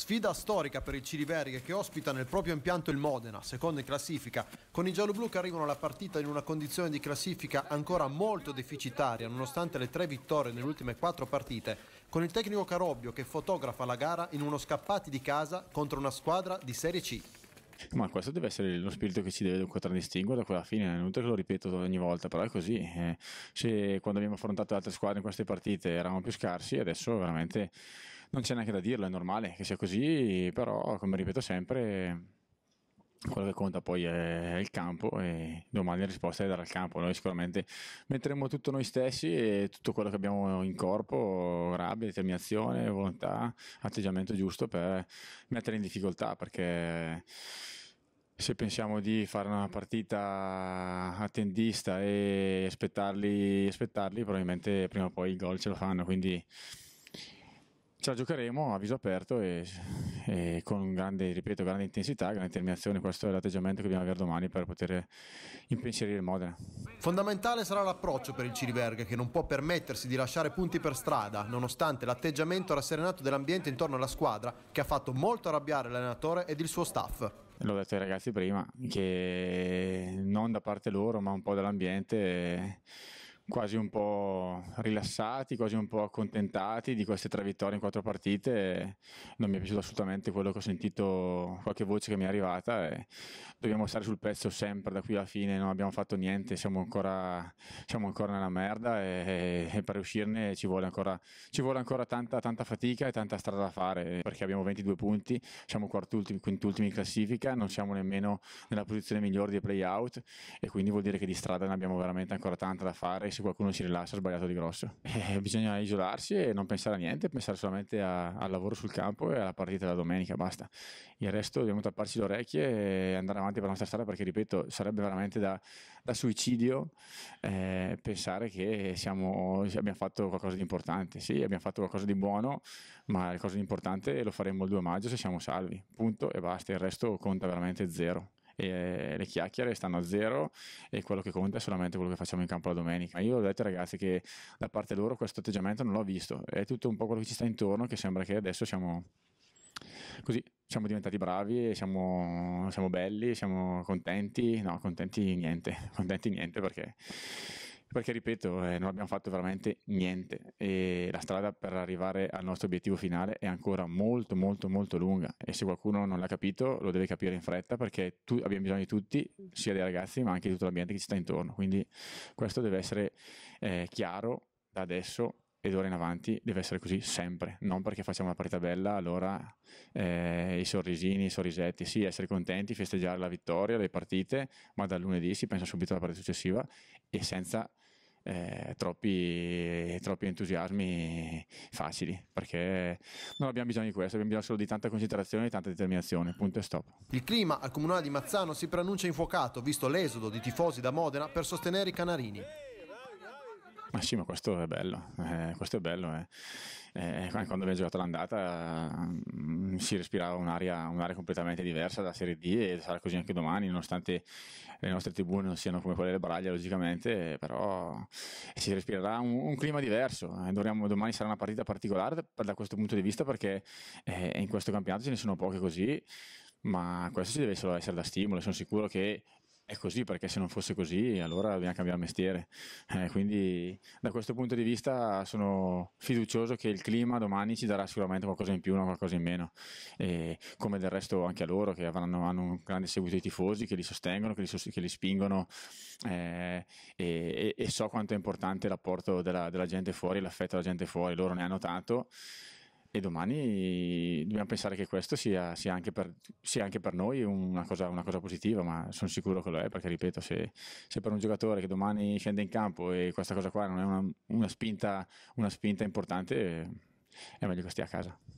Sfida storica per il Ciriverghe che ospita nel proprio impianto il Modena, secondo in classifica, con i gialloblu che arrivano alla partita in una condizione di classifica ancora molto deficitaria nonostante le tre vittorie nelle ultime quattro partite, con il tecnico Carobbio che fotografa la gara in uno scappati di casa contro una squadra di Serie C. Ma questo deve essere lo spirito che ci deve contraddistinguere da quella fine, non te lo ripeto ogni volta, però è così. Eh, se quando abbiamo affrontato altre squadre in queste partite eravamo più scarsi, adesso veramente non c'è neanche da dirlo, è normale che sia così, però come ripeto sempre quello che conta poi è il campo e domani la risposta è dare al campo noi sicuramente metteremo tutto noi stessi e tutto quello che abbiamo in corpo rabbia, determinazione, volontà atteggiamento giusto per mettere in difficoltà perché se pensiamo di fare una partita attendista e aspettarli, aspettarli probabilmente prima o poi il gol ce lo fanno, quindi ce la giocheremo a viso aperto e, e con grande, ripeto, grande intensità, grande determinazione, questo è l'atteggiamento che dobbiamo avere domani per poter impensierire il Modena. Fondamentale sarà l'approccio per il Ciriberg, che non può permettersi di lasciare punti per strada, nonostante l'atteggiamento rasserenato dell'ambiente intorno alla squadra che ha fatto molto arrabbiare l'allenatore ed il suo staff. L'ho detto ai ragazzi prima, che non da parte loro ma un po' dall'ambiente... Eh quasi un po' rilassati, quasi un po' accontentati di queste tre vittorie in quattro partite. Non mi è piaciuto assolutamente quello che ho sentito, qualche voce che mi è arrivata. E dobbiamo stare sul pezzo sempre da qui alla fine, non abbiamo fatto niente, siamo ancora, siamo ancora nella merda e, e, per uscirne ci vuole ancora, ci vuole ancora tanta, tanta, fatica e tanta strada da fare perché abbiamo 22 punti, siamo quartultimi, quintultimi in classifica, non siamo nemmeno nella posizione migliore dei play-out e quindi vuol dire che di strada ne abbiamo veramente ancora tanta da fare E se se qualcuno si rilassa ha sbagliato di grosso. Eh, bisogna isolarsi e non pensare a niente, pensare solamente a, al lavoro sul campo e alla partita della domenica, basta. Il resto dobbiamo tapparci le orecchie e andare avanti per la nostra strada perché, ripeto, sarebbe veramente da, da suicidio eh, pensare che siamo, abbiamo fatto qualcosa di importante. Sì, abbiamo fatto qualcosa di buono, ma la cosa importante lo faremo il 2 maggio se siamo salvi. Punto e basta, il resto conta veramente zero e le chiacchiere stanno a zero e quello che conta è solamente quello che facciamo in campo la domenica. Ma io ho detto ai ragazzi che da parte loro questo atteggiamento non l'ho visto, è tutto un po' quello che ci sta intorno che sembra che adesso siamo così siamo diventati bravi, siamo, siamo belli, siamo contenti, no contenti niente, contenti niente perché perché ripeto, eh, non abbiamo fatto veramente niente e la strada per arrivare al nostro obiettivo finale è ancora molto molto molto lunga e se qualcuno non l'ha capito lo deve capire in fretta perché tu, abbiamo bisogno di tutti, sia dei ragazzi ma anche di tutto l'ambiente che ci sta intorno, quindi questo deve essere eh, chiaro da adesso ed ora in avanti deve essere così sempre, non perché facciamo una partita bella, allora eh, i sorrisini, i sorrisetti, sì, essere contenti, festeggiare la vittoria, le partite, ma dal lunedì si pensa subito alla partita successiva e senza eh, troppi, troppi, entusiasmi facili, perché non abbiamo bisogno di questo, abbiamo bisogno solo di tanta considerazione e tanta determinazione, punto e stop. Il clima al comunale di Mazzano si preannuncia infuocato, visto l'esodo di tifosi da Modena per sostenere i canarini. Ma sì, ma questo è bello, eh, questo è bello. Eh. Eh, eh quando abbiamo giocato l'andata mh, mm, si respirava un'aria, un'aria, completamente diversa da Serie D e sarà così anche domani, nonostante le nostre tribù non siano come quelle delle Baraglia, logicamente, però eh, si respirerà un, un clima diverso. Eh, Dovremo, domani sarà una partita particolare da, da questo punto di vista perché in questo campionato ce ne sono poche così ma questo ci deve solo essere da stimolo. Sono sicuro che è così, perché se non fosse così allora dobbiamo cambiare mestiere. Eh, quindi da questo punto di vista sono fiducioso che il clima domani ci darà sicuramente qualcosa in più, non qualcosa in meno, e come del resto anche a loro che avranno, hanno un grande seguito di tifosi che li sostengono, che li, sost- che li spingono eh, e, e, so quanto è importante l'apporto della, della gente fuori, l'affetto della gente fuori, loro ne hanno tanto e domani dobbiamo pensare che questo sia, sia, anche, per, sia anche, per, noi una cosa, una cosa, positiva, ma sono sicuro che lo è, perché ripeto, se, se, per un giocatore che domani scende in campo e questa cosa qua non è una, una, spinta, una spinta importante, è meglio che stia a casa.